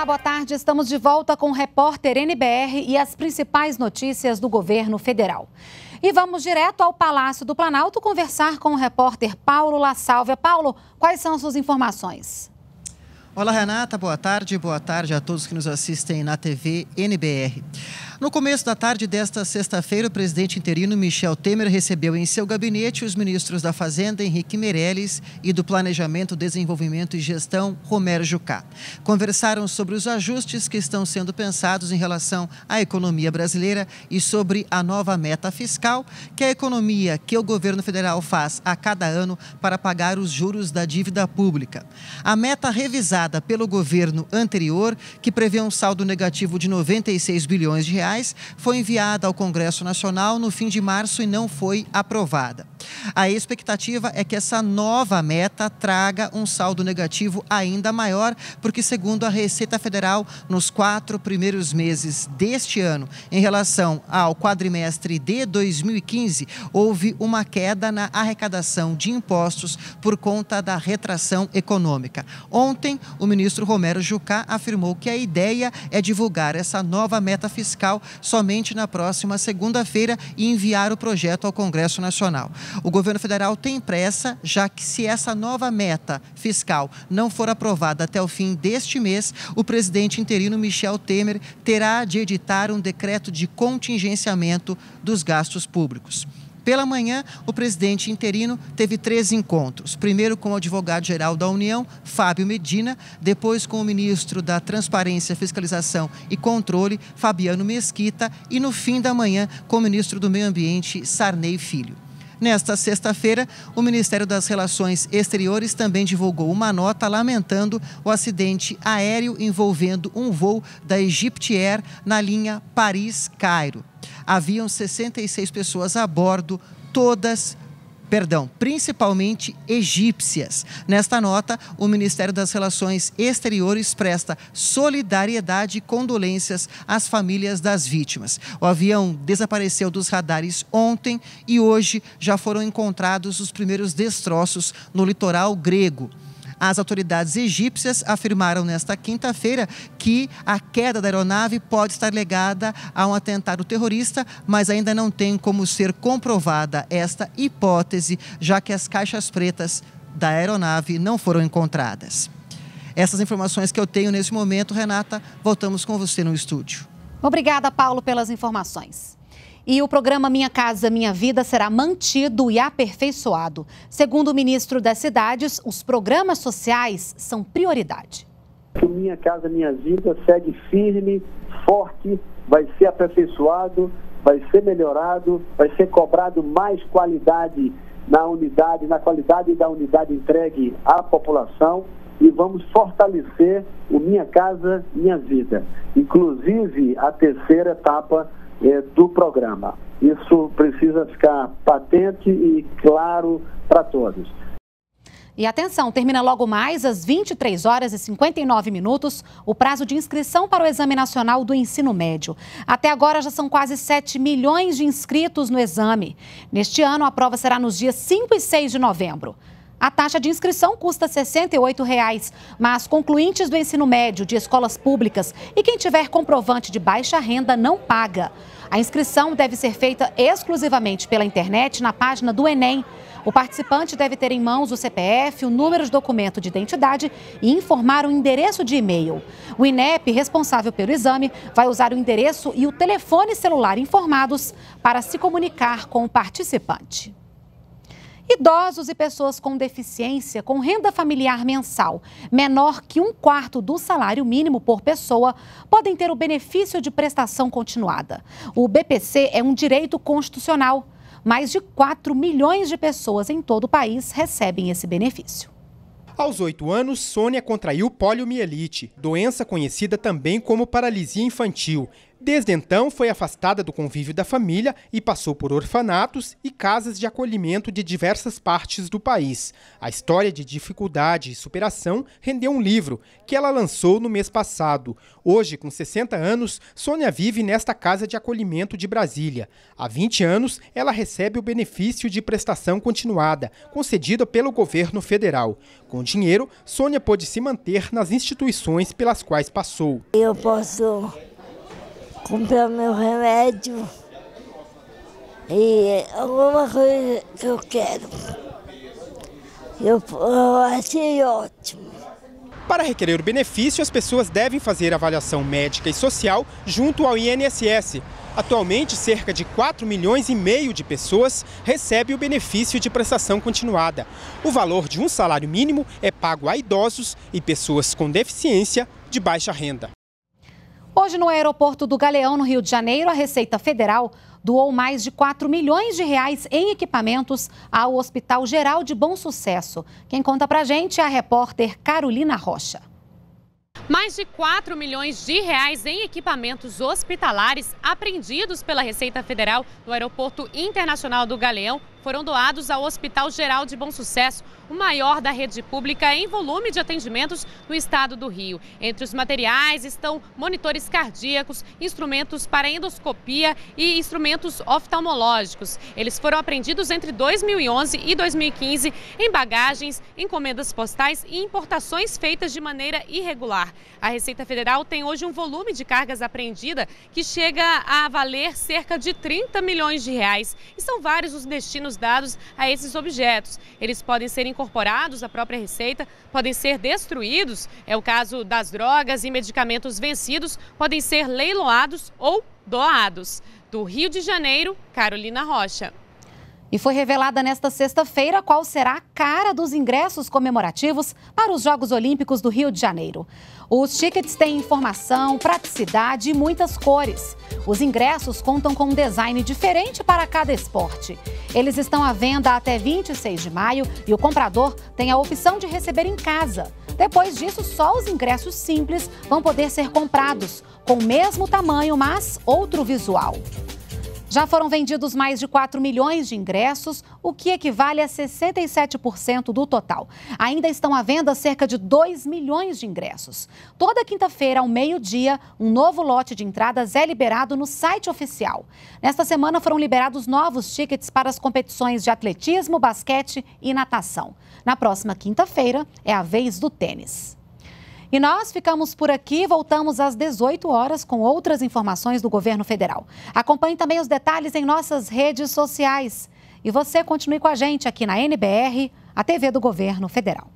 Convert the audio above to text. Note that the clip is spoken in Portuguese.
Olá, boa tarde. Estamos de volta com o repórter NBR e as principais notícias do governo federal. E vamos direto ao Palácio do Planalto conversar com o repórter Paulo La Sálvia. Paulo, quais são suas informações? Olá, Renata. Boa tarde. Boa tarde a todos que nos assistem na TV NBR. No começo da tarde desta sexta-feira, o presidente interino Michel Temer recebeu em seu gabinete os ministros da Fazenda, Henrique Meirelles, e do Planejamento, Desenvolvimento e Gestão, Romero Jucá. Conversaram sobre os ajustes que estão sendo pensados em relação à economia brasileira e sobre a nova meta fiscal, que é a economia que o governo federal faz a cada ano para pagar os juros da dívida pública. A meta revisada pelo governo anterior, que prevê um saldo negativo de 96 bilhões de reais, foi enviada ao Congresso Nacional no fim de março e não foi aprovada. A expectativa é que essa nova meta traga um saldo negativo ainda maior, porque, segundo a Receita Federal, nos quatro primeiros meses deste ano, em relação ao quadrimestre de 2015, houve uma queda na arrecadação de impostos por conta da retração econômica. Ontem, o ministro Romero Jucá afirmou que a ideia é divulgar essa nova meta fiscal somente na próxima segunda-feira e enviar o projeto ao Congresso Nacional. O governo federal tem pressa, já que se essa nova meta fiscal não for aprovada até o fim deste mês, o presidente interino Michel Temer terá de editar um decreto de contingenciamento dos gastos públicos. Pela manhã, o presidente interino teve três encontros. Primeiro com o advogado-geral da União, Fábio Medina, depois com o ministro da Transparência, Fiscalização e Controle, Fabiano Mesquita, e no fim da manhã com o ministro do Meio Ambiente, Sarney Filho. Nesta sexta-feira, o Ministério das Relações Exteriores também divulgou uma nota lamentando o acidente aéreo envolvendo um voo da EgyptAir na linha Paris-Cairo haviam 66 pessoas a bordo, todas perdão, principalmente egípcias. Nesta nota, o Ministério das Relações Exteriores presta solidariedade e condolências às famílias das vítimas. O avião desapareceu dos radares ontem e hoje já foram encontrados os primeiros destroços no litoral grego. As autoridades egípcias afirmaram nesta quinta-feira que a queda da aeronave pode estar ligada a um atentado terrorista, mas ainda não tem como ser comprovada esta hipótese, já que as caixas pretas da aeronave não foram encontradas. Essas informações que eu tenho nesse momento, Renata, voltamos com você no estúdio. Obrigada, Paulo, pelas informações. E o programa Minha Casa Minha Vida será mantido e aperfeiçoado. Segundo o ministro das Cidades, os programas sociais são prioridade. O Minha Casa Minha Vida segue firme, forte, vai ser aperfeiçoado, vai ser melhorado, vai ser cobrado mais qualidade na unidade, na qualidade da unidade entregue à população e vamos fortalecer o Minha Casa Minha Vida, inclusive a terceira etapa eh, do programa. Isso precisa ficar patente e claro para todos. E atenção, termina logo mais às 23 horas e 59 minutos o prazo de inscrição para o Exame Nacional do Ensino Médio. Até agora já são quase 7 milhões de inscritos no exame. Neste ano, a prova será nos dias 5 e 6 de novembro. A taxa de inscrição custa R$ 68,00, mas concluintes do ensino médio de escolas públicas e quem tiver comprovante de baixa renda não paga. A inscrição deve ser feita exclusivamente pela internet na página do Enem. O participante deve ter em mãos o CPF, o número de documento de identidade e informar o endereço de e-mail. O INEP, responsável pelo exame, vai usar o endereço e o telefone celular informados para se comunicar com o participante. Idosos e pessoas com deficiência com renda familiar mensal menor que um quarto do salário mínimo por pessoa podem ter o benefício de prestação continuada. O BPC é um direito constitucional. Mais de 4 milhões de pessoas em todo o país recebem esse benefício. Aos oito anos, Sônia contraiu poliomielite, doença conhecida também como paralisia infantil. Desde então, foi afastada do convívio da família e passou por orfanatos e casas de acolhimento de diversas partes do país. A história de dificuldade e superação rendeu um livro que ela lançou no mês passado. Hoje, com 60 anos, Sônia vive nesta casa de acolhimento de Brasília. Há 20 anos, ela recebe o benefício de prestação continuada, concedido pelo governo federal. Com o dinheiro, Sônia pôde se manter nas instituições pelas quais passou. Eu posso comprar meu remédio e alguma coisa que eu quero. Eu, eu achei ótimo. Para requerer o benefício, as pessoas devem fazer avaliação médica e social junto ao INSS. Atualmente, cerca de 4 milhões e meio de pessoas recebem o benefício de prestação continuada. O valor de um salário mínimo é pago a idosos e pessoas com deficiência de baixa renda. Hoje, no aeroporto do Galeão, no Rio de Janeiro, a Receita Federal doou mais de 4 milhões de reais em equipamentos ao Hospital Geral de Bom Sucesso. Quem conta pra gente é a repórter Carolina Rocha. Mais de 4 milhões de reais em equipamentos hospitalares apreendidos pela Receita Federal no Aeroporto Internacional do Galeão foram doados ao Hospital Geral de Bom Sucesso, o maior da rede pública em volume de atendimentos no estado do Rio. Entre os materiais estão monitores cardíacos, instrumentos para endoscopia e instrumentos oftalmológicos. Eles foram apreendidos entre 2011 e 2015 em bagagens, encomendas postais e importações feitas de maneira irregular. A Receita Federal tem hoje um volume de cargas apreendida que chega a valer cerca de 30 milhões de reais. E são vários os destinos os dados a esses objetos. Eles podem ser incorporados à própria receita, podem ser destruídos, é o caso das drogas e medicamentos vencidos, podem ser leiloados ou doados. Do Rio de Janeiro, Carolina Rocha. E foi revelada nesta sexta-feira qual será a cara dos ingressos comemorativos para os Jogos Olímpicos do Rio de Janeiro. Os tickets têm informação, praticidade e muitas cores. Os ingressos contam com um design diferente para cada esporte. Eles estão à venda até 26 de maio e o comprador tem a opção de receber em casa. Depois disso, só os ingressos simples vão poder ser comprados, com o mesmo tamanho, mas outro visual. Já foram vendidos mais de 4 milhões de ingressos, o que equivale a 67% do total. Ainda estão à venda cerca de 2 milhões de ingressos. Toda quinta-feira, ao meio-dia, um novo lote de entradas é liberado no site oficial. Nesta semana foram liberados novos tickets para as competições de atletismo, basquete e natação. Na próxima quinta-feira é a vez do tênis. E nós ficamos por aqui, voltamos às 18 horas com outras informações do governo federal. Acompanhe também os detalhes em nossas redes sociais. E você continue com a gente aqui na NBR, a TV do Governo Federal.